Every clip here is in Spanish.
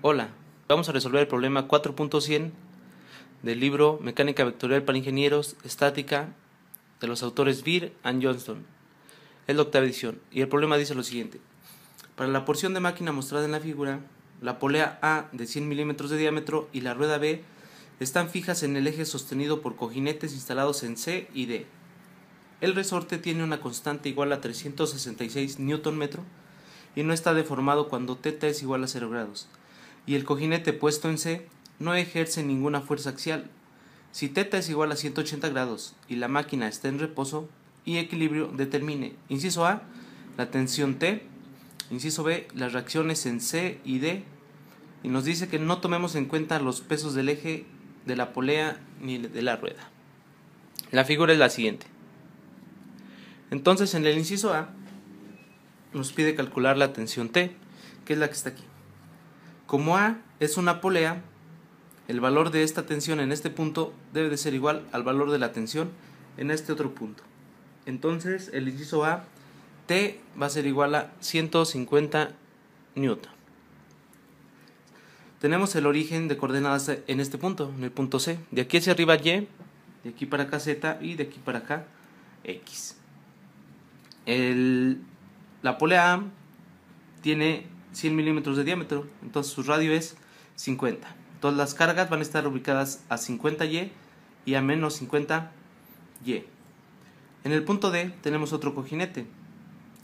Hola, vamos a resolver el problema 4.100 del libro Mecánica Vectorial para Ingenieros Estática de los autores Beer and Johnston. Es la octava edición y el problema dice lo siguiente. Para la porción de máquina mostrada en la figura, la polea A de 100 milímetros de diámetro y la rueda B están fijas en el eje sostenido por cojinetes instalados en C y D. El resorte tiene una constante igual a 366 Nm y no está deformado cuando θ es igual a 0 grados y el cojinete puesto en C no ejerce ninguna fuerza axial. Si θ es igual a 180 grados y la máquina está en reposo y equilibrio, determine, inciso A, la tensión T, inciso B, las reacciones en C y D, y nos dice que no tomemos en cuenta los pesos del eje, de la polea ni de la rueda. La figura es la siguiente. Entonces, en el inciso A, nos pide calcular la tensión T, que es la que está aquí. Como A es una polea, el valor de esta tensión en este punto debe de ser igual al valor de la tensión en este otro punto. Entonces, el inciso A, T va a ser igual a 150 newton. Tenemos el origen de coordenadas en este punto, en el punto C. De aquí hacia arriba Y, de aquí para acá Z y de aquí para acá X. la polea A tiene 100 milímetros de diámetro, entonces su radio es 50. Todas las cargas van a estar ubicadas a 50Y y a menos 50Y. En el punto D tenemos otro cojinete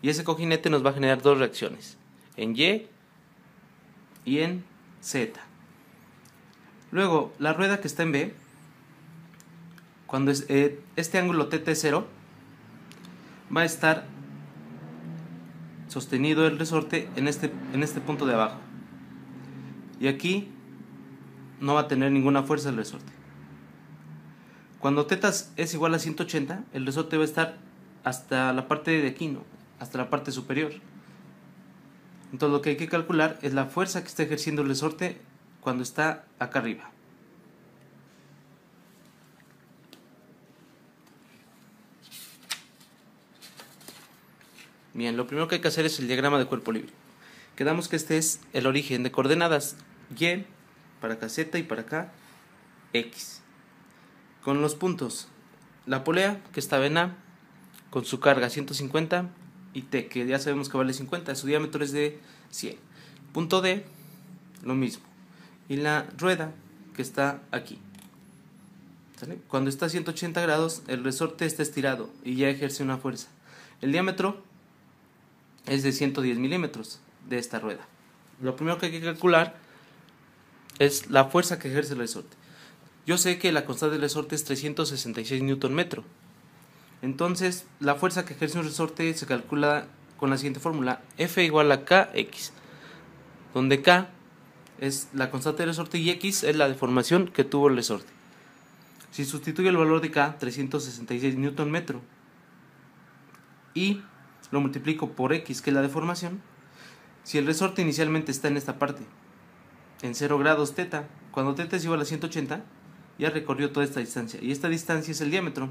y ese cojinete nos va a generar dos reacciones, en Y y en Z. Luego, la rueda que está en B, cuando es, eh, este ángulo TT0 va a estar sostenido el resorte en este, en este punto de abajo. Y aquí no va a tener ninguna fuerza el resorte. Cuando tetas es igual a 180, el resorte va a estar hasta la parte de aquí, ¿no? hasta la parte superior. Entonces lo que hay que calcular es la fuerza que está ejerciendo el resorte cuando está acá arriba. Bien, lo primero que hay que hacer es el diagrama de cuerpo libre. Quedamos que este es el origen de coordenadas y para acá z y para acá x. Con los puntos, la polea que está en A, con su carga 150 y t, que ya sabemos que vale 50, su diámetro es de 100. Punto D, lo mismo. Y la rueda que está aquí. Cuando está a 180 grados, el resorte está estirado y ya ejerce una fuerza. El diámetro es de 110 milímetros de esta rueda. Lo primero que hay que calcular es la fuerza que ejerce el resorte. Yo sé que la constante del resorte es 366 newton metro. Entonces, la fuerza que ejerce un resorte se calcula con la siguiente fórmula: F igual a KX, donde K es la constante del resorte y X es la deformación que tuvo el resorte. Si sustituye el valor de K, 366 newton metro, y lo multiplico por x, que es la deformación, si el resorte inicialmente está en esta parte, en 0 grados teta cuando teta es igual a 180, ya recorrió toda esta distancia. Y esta distancia es el diámetro.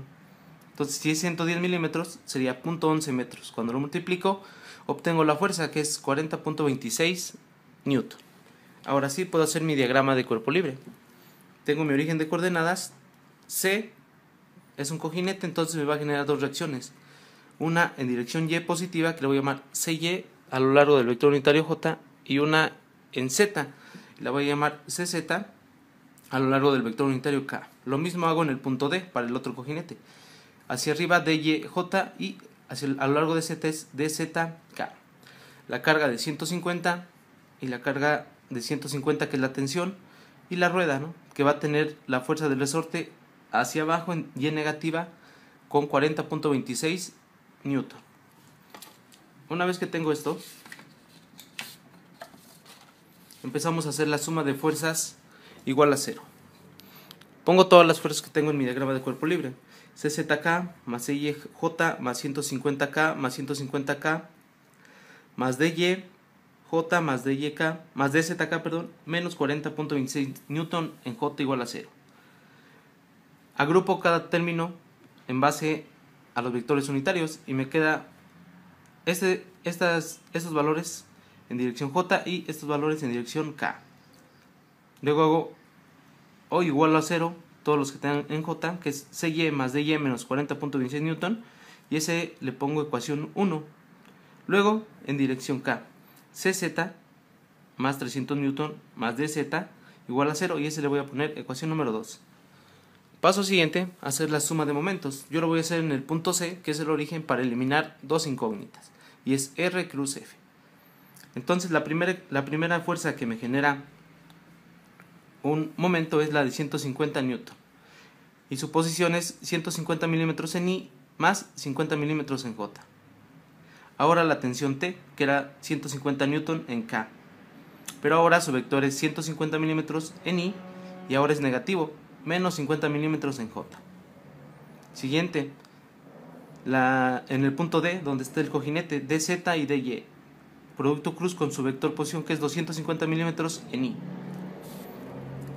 Entonces, si es 110 milímetros, sería 0.11 metros. Cuando lo multiplico, obtengo la fuerza, que es 40.26 newton. Ahora sí puedo hacer mi diagrama de cuerpo libre. Tengo mi origen de coordenadas. C es un cojinete, entonces me va a generar dos reacciones una en dirección y positiva que le voy a llamar CY a lo largo del vector unitario j y una en z, la voy a llamar CZ a lo largo del vector unitario k. Lo mismo hago en el punto D para el otro cojinete. Hacia arriba de y hacia a lo largo de Z es DZK. La carga de 150 y la carga de 150 que es la tensión y la rueda, que va a tener la fuerza del resorte hacia abajo en, y negativa con 40.26 newton. Una vez que tengo esto, empezamos a hacer la suma de fuerzas igual a cero. Pongo todas las fuerzas que tengo en mi diagrama de cuerpo libre. CZK más IJ más 150K más 150K más DYJ más DYK más DZK, perdón, menos 40.26 newton en J igual a cero. Agrupo cada término en base a los vectores unitarios y me queda este, estas, estos valores en dirección J y estos valores en dirección K. Luego hago O igual a 0 todos los que tengan en J, que es CY más DY menos 40.26 Newton, y ese le pongo ecuación 1. Luego en dirección K, CZ más 300 Newton más DZ igual a 0 y ese le voy a poner ecuación número 2. Paso siguiente, hacer la suma de momentos. Yo lo voy a hacer en el punto C, que es el origen para eliminar dos incógnitas, y es R cruz F. Entonces la primera, la primera fuerza que me genera un momento es la de 150 N, y su posición es 150 milímetros en I más 50 milímetros en J. Ahora la tensión T, que era 150 N en K. Pero ahora su vector es 150 milímetros en I y ahora es negativo, menos 50 milímetros en J. Siguiente, la, en el punto D, donde está el cojinete, DZ y DY. Producto cruz con su vector posición que es 250 milímetros en I.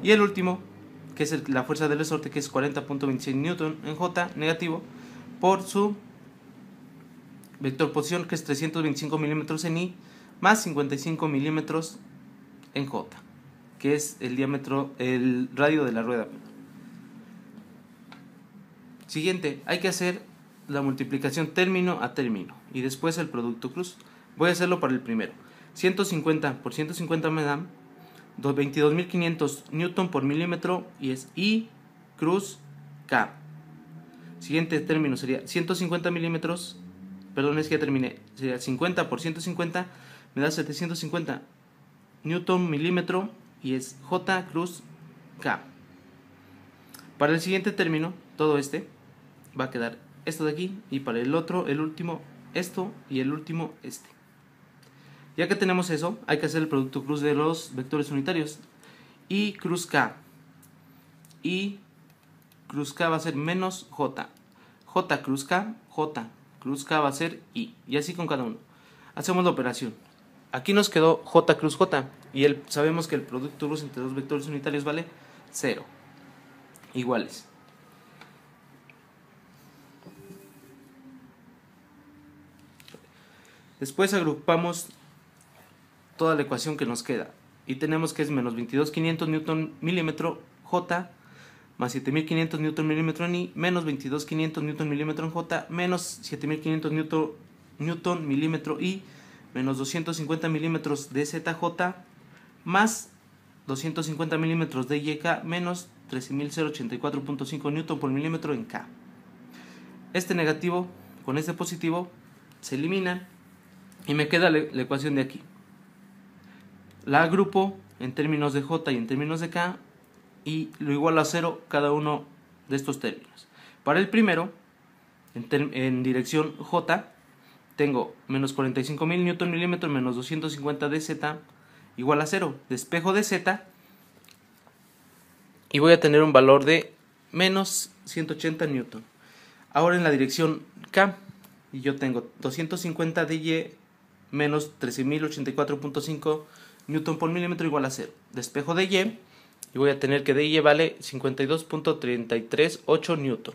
Y el último, que es la fuerza del resorte que es 40.26 Newton en J negativo, por su vector posición que es 325 milímetros en I más 55 milímetros en J, que es el diámetro, el radio de la rueda. Siguiente, hay que hacer la multiplicación término a término y después el producto cruz. Voy a hacerlo para el primero. 150 por 150 me dan 22.500 newton por milímetro y es I cruz K. Siguiente término sería 150 milímetros. Perdón, es que ya terminé. Sería 50 por 150 me da 750 newton milímetro y es J cruz K. Para el siguiente término, todo este, va a quedar esto de aquí y para el otro, el último, esto y el último, este. Ya que tenemos eso, hay que hacer el producto cruz de los vectores unitarios. Y cruz K. Y cruz K va a ser menos J. J cruz K, J cruz K va a ser I. Y así con cada uno. Hacemos la operación. Aquí nos quedó J cruz J. Y el, sabemos que el producto cruz entre dos vectores unitarios vale 0. Iguales. Después agrupamos toda la ecuación que nos queda y tenemos que es menos 22.500 newton milímetro J más 7.500 newton milímetro en I menos 22.500 newton milímetro en J menos 7.500 newton, newton milímetro I menos 250 milímetros de ZJ más 250 milímetros de YK menos 13.084.5 newton por milímetro en K. Este negativo con este positivo se eliminan y me queda la, ecuación de aquí. La agrupo en términos de j y en términos de k y lo igual a cero cada uno de estos términos. Para el primero, en, dirección j, tengo menos 45.000 newton milímetro menos 250 dz igual a cero. Despejo de z y voy a tener un valor de menos 180 newton. Ahora en la dirección k y yo tengo 250 dy menos 13.084.5 newton por milímetro igual a 0. Despejo de Y y voy a tener que de Y vale 52.338 newton.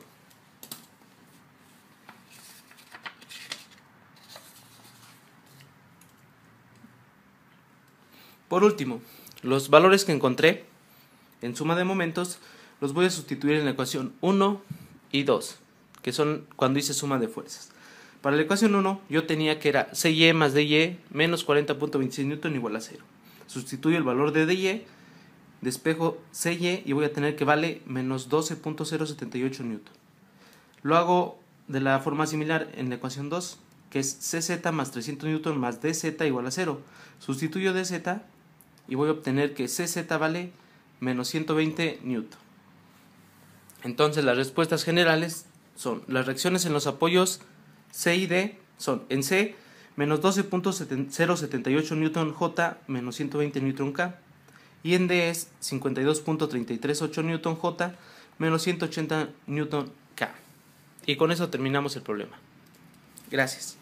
Por último, los valores que encontré en suma de momentos los voy a sustituir en la ecuación 1 y 2, que son cuando hice suma de fuerzas. Para la ecuación 1 yo tenía que era CY más DY menos 40.26 Newton igual a 0. Sustituyo el valor de DY, despejo CY y voy a tener que vale menos 12.078 N Lo hago de la forma similar en la ecuación 2, que es CZ más 300 Newton más DZ igual a 0. Sustituyo DZ y voy a obtener que CZ vale menos 120 N Entonces las respuestas generales son las reacciones en los apoyos C y D son en C menos 12.078 Newton J menos 120 Newton K y en D es 52.338 NJ J menos 180 NK. K. Y con eso terminamos el problema. Gracias.